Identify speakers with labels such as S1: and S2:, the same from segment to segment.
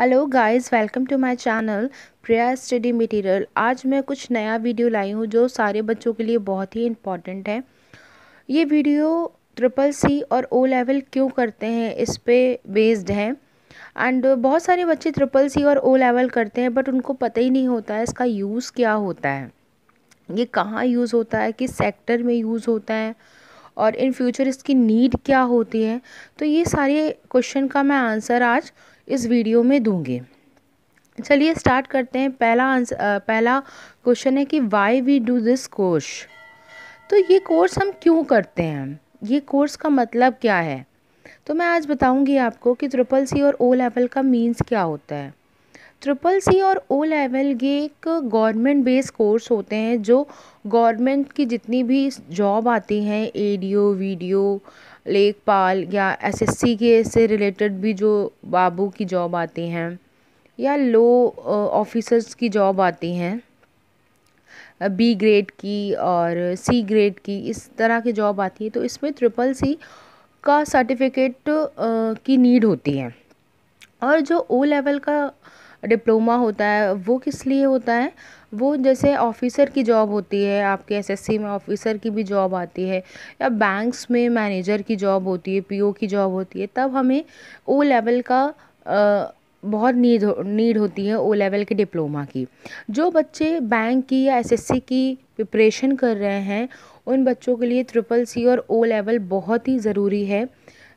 S1: hello guys welcome to my channel Priya study material आज मैं कुछ नया वीडियो लाई हूँ जो सारे बच्चों के लिए बहुत ही इम्पॉर्टेंट है ये वीडियो ट्रिपल सी और ओ लेवल क्यों करते हैं इस पर बेस्ड है एंड बहुत सारे बच्चे ट्रिपल सी और ओ लेवल करते हैं बट उनको पता ही नहीं होता है इसका यूज़ क्या होता है ये कहाँ यूज़ होता है किस सेक्टर में यूज़ होता है और इन फ्यूचर इसकी नीड क्या होती है तो ये सारे क्वेश्चन का मैं आंसर आज इस वीडियो में दूंगी चलिए स्टार्ट करते हैं पहला आंसर पहला क्वेश्चन है कि why we do this course तो ये कोर्स हम क्यों करते हैं ये कोर्स का मतलब क्या है तो मैं आज बताऊंगी आपको कि ट्रिपल सी और ओ लेवल का मीन्स क्या होता है ट्रिपल सी और ओ लेवल ये एक गवर्नमेंट बेस्ड कोर्स होते हैं जो गवर्नमेंट की जितनी भी जॉब आती हैं A D O V D O लेखपाल या एसएससी के से रिलेटेड भी जो बाबू की जॉब आती हैं या लो ऑफिसर्स की जॉब आती हैं बी ग्रेड की और सी ग्रेड की इस तरह की जॉब आती है तो इसमें ट्रिपल सी का सर्टिफिकेट की नीड होती है और जो ओ लेवल का डिप्लोमा होता है वो किस लिए होता है वो जैसे ऑफ़िसर की जॉब होती है आपके एसएससी में ऑफ़िसर की भी जॉब आती है या बैंक्स में मैनेजर की जॉब होती है पीओ की जॉब होती है तब हमें ओ लेवल का आ, बहुत नीड नीड होती है ओ लेवल के डिप्लोमा की जो बच्चे बैंक की या एसएससी की प्रिपरेशन कर रहे हैं उन बच्चों के लिए ट्रिपल सी और ओ लेवल बहुत ही ज़रूरी है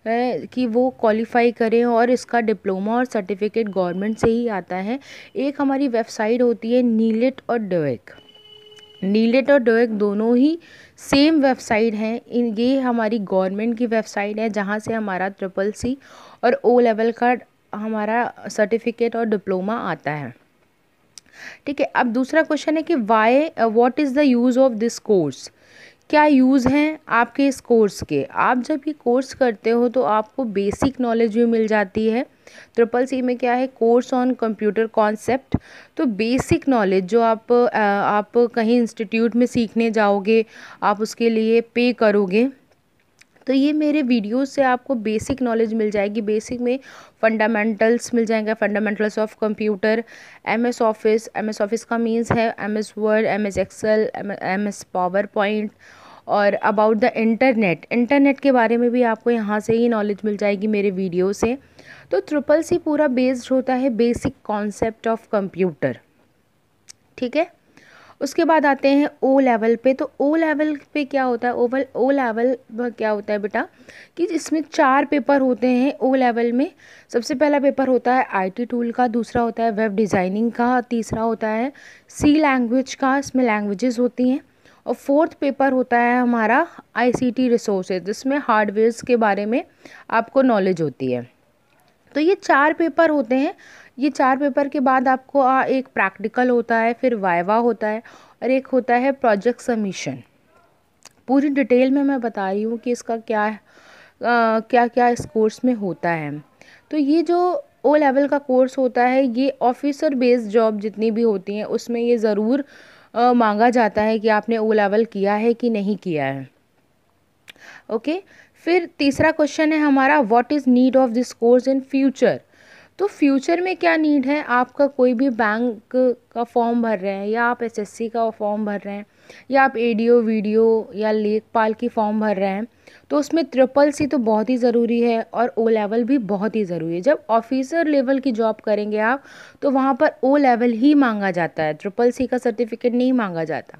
S1: कि वो क्वालिफ़ाई करें और इसका डिप्लोमा और सर्टिफिकेट गवर्नमेंट से ही आता है एक हमारी वेबसाइट होती है नीलेट और डोएक नीलेट और डोएक दोनों ही सेम वेबसाइट हैं इन ये हमारी गवर्नमेंट की वेबसाइट है जहाँ से हमारा ट्रिपल सी और ओ लेवल का हमारा सर्टिफिकेट और डिप्लोमा आता है ठीक है अब दूसरा क्वेश्चन है कि why what is the use of this course क्या यूज़ हैं आपके इस कोर्स के आप जब ये कोर्स करते हो तो आपको बेसिक नॉलेज भी मिल जाती है ट्रिपल सी में क्या है कोर्स ऑन कंप्यूटर कॉन्सेप्ट तो बेसिक नॉलेज जो आप आप कहीं इंस्टीट्यूट में सीखने जाओगे आप उसके लिए पे करोगे तो ये मेरे वीडियोस से आपको बेसिक नॉलेज मिल जाएगी बेसिक में फंडामेंटल्स मिल जाएंगे fundamentals of computer MS Office MS Office का मीन्स है MS Word MS Excel MS PowerPoint और अबाउट द इंटरनेट इंटरनेट के बारे में भी आपको यहाँ से ही नॉलेज मिल जाएगी मेरे वीडियो से तो ट्रिपल सी पूरा बेस्ड होता है बेसिक कॉन्सेप्ट ऑफ कंप्यूटर ठीक है उसके बाद आते हैं ओ लेवल पे तो ओ लेवल पे क्या होता है ओवल ओ लेवल क्या होता है बेटा कि इसमें चार पेपर होते हैं ओ लेवल में सबसे पहला पेपर होता है आईटी टूल का दूसरा होता है वेब डिज़ाइनिंग का तीसरा होता है सी लैंग्वेज का इसमें लैंग्वेजेस होती हैं और फोर्थ पेपर होता है हमारा आईसीटी रिसोर्सेज जिसमें हार्डवेयर्स के बारे में आपको नॉलेज होती है तो ये चार पेपर होते हैं ये चार पेपर के बाद आपको एक प्रैक्टिकल होता है फिर वाइवा होता है और एक होता है प्रोजेक्ट सबमिशन पूरी डिटेल में मैं बता रही हूँ कि इसका क्या आ, क्या क्या इस कोर्स में होता है तो ये जो ओ लेवल का कोर्स होता है ये ऑफिसर बेस्ड जॉब जितनी भी होती हैं उसमें ये ज़रूर मांगा जाता है कि आपने ओ लेवल किया है कि नहीं किया है ओके फिर तीसरा क्वेश्चन है हमारा what is need of this course in future तो फ्यूचर में क्या नीड है आपका कोई भी बैंक का फॉर्म भर रहे हैं या आप एसएससी का फॉर्म भर रहे हैं या आप एडियो डी या लेखपाल की फॉर्म भर रहे हैं तो उसमें ट्रिपल सी तो बहुत ही ज़रूरी है और ओ लेवल भी बहुत ही ज़रूरी है जब ऑफिसर लेवल की जॉब करेंगे आप तो वहाँ पर ओ लेवल ही मांगा जाता है ट्रिपल सी का सर्टिफिकेट नहीं मांगा जाता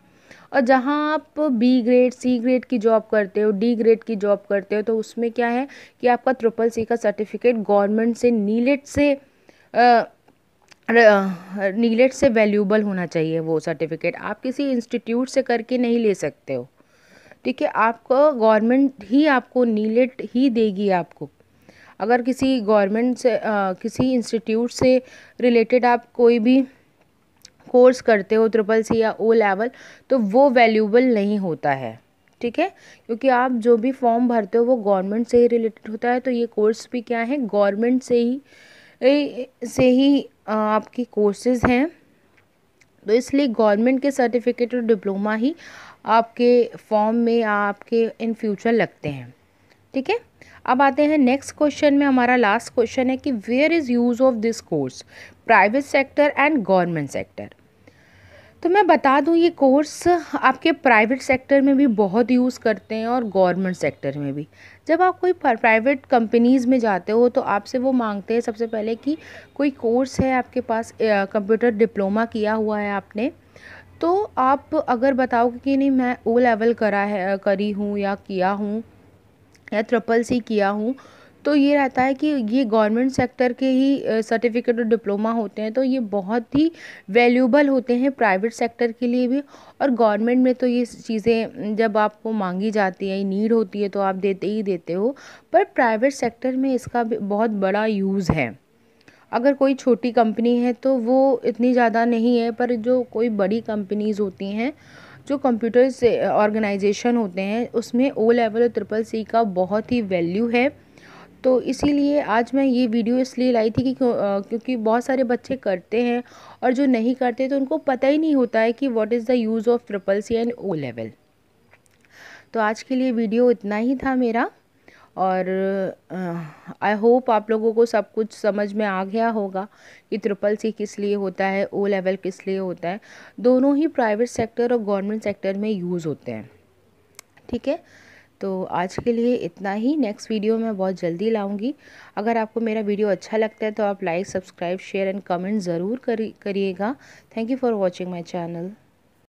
S1: और जहाँ आप बी ग्रेड सी ग्रेड की जॉब करते हो डी ग्रेड की जॉब करते हो तो उसमें क्या है कि आपका ट्रिपल सी का सर्टिफिकेट गवर्नमेंट से नीलेट से आ, नीलेट से वैल्यूबल होना चाहिए वो सर्टिफिकेट आप किसी इंस्टीट्यूट से करके नहीं ले सकते हो ठीक है आपको गवर्नमेंट ही आपको नीलेट ही देगी आपको अगर किसी गवर्नमेंट से आ, किसी इंस्टीट्यूट से रिलेटेड आप कोई भी कोर्स करते हो ट्रिपल सी या ओ लेवल तो वो वैल्यूबल नहीं होता है ठीक है क्योंकि आप जो भी फॉर्म भरते हो वो गवर्नमेंट से ही रिलेटेड होता है तो ये कोर्स भी क्या है गवर्नमेंट से ही से ही आपकी कोर्सेज़ हैं तो इसलिए गवर्नमेंट के सर्टिफिकेट और डिप्लोमा ही आपके फॉर्म में आपके इन फ्यूचर लगते हैं ठीक है अब आते हैं नेक्स्ट क्वेश्चन में हमारा लास्ट क्वेश्चन है कि where is use of this course private sector and government sector तो मैं बता दूं ये कोर्स आपके प्राइवेट सेक्टर में भी बहुत यूज़ करते हैं और गवर्नमेंट सेक्टर में भी जब आप कोई प्राइवेट कंपनीज़ में जाते हो तो आपसे वो मांगते हैं सबसे पहले कि कोई कोर्स है आपके पास कंप्यूटर डिप्लोमा किया हुआ है आपने तो आप अगर बताओगे कि नहीं मैं ओ लेवल करा है करी हूँ या किया हूँ या ट्रिपल सी किया हूँ तो ये रहता है कि ये गवर्नमेंट सेक्टर के ही सर्टिफिकेट और डिप्लोमा होते हैं तो ये बहुत ही वैल्यूबल होते हैं प्राइवेट सेक्टर के लिए भी और गवर्नमेंट में तो ये चीज़ें जब आपको मांगी जाती है नीड होती है तो आप देते ही देते हो पर प्राइवेट सेक्टर में इसका बहुत बड़ा यूज़ है अगर कोई छोटी कंपनी है तो वो इतनी ज़्यादा नहीं है पर जो कोई बड़ी कंपनीज़ होती हैं जो कंप्यूटर्स ऑर्गेनाइजेशन होते हैं उसमें ओ लेवल और ट्रिपल सी का बहुत ही वैल्यू है तो इसीलिए आज मैं ये वीडियो इसलिए लाई थी कि क्योंकि बहुत सारे बच्चे करते हैं और जो नहीं करते तो उनको पता ही नहीं होता है कि what is the use of triple C and O level तो आज के लिए वीडियो इतना ही था मेरा और आई होप आप लोगों को सब कुछ समझ में आ गया होगा कि ट्रिपल सी किस लिए होता है ओ लेवल किस लिए होता है दोनों ही प्राइवेट सेक्टर और गवर्नमेंट सेक्टर में यूज़ होते हैं ठीक है तो आज के लिए इतना ही नेक्स्ट वीडियो मैं बहुत जल्दी लाऊंगी अगर आपको मेरा वीडियो अच्छा लगता है तो आप like subscribe share and comment ज़रूर करिएगा thank you for watching my channel